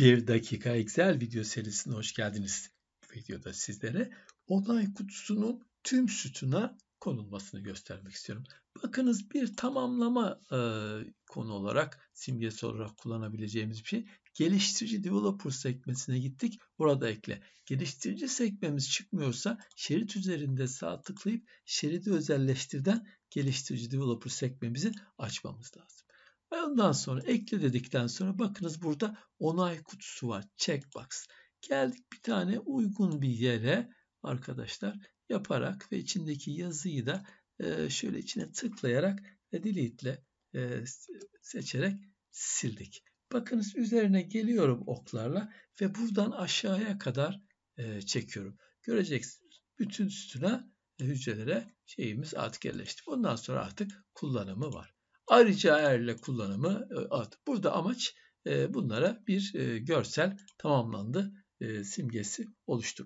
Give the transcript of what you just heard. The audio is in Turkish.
Bir dakika Excel video serisine hoş geldiniz. Bu videoda sizlere onay kutusunun tüm sütuna konulmasını göstermek istiyorum. Bakınız bir tamamlama e, konu olarak simgesi olarak kullanabileceğimiz bir şey. Geliştirici Developer sekmesine gittik. Orada ekle. Geliştirici sekmemiz çıkmıyorsa şerit üzerinde sağ tıklayıp şeridi özelleştirden geliştirici Developer sekmemizi açmamız lazım ondan sonra ekle dedikten sonra bakınız burada onay kutusu var. Checkbox. Geldik bir tane uygun bir yere arkadaşlar yaparak ve içindeki yazıyı da e, şöyle içine tıklayarak ve delete ile e, seçerek sildik. Bakınız üzerine geliyorum oklarla ve buradan aşağıya kadar e, çekiyorum. Göreceksiniz bütün üstüne hücrelere şeyimiz artık yerleşti. Ondan sonra artık kullanımı var. Ayrıca erle kullanımı e, at. Burada amaç e, bunlara bir e, görsel tamamlandı simgesi oluştur.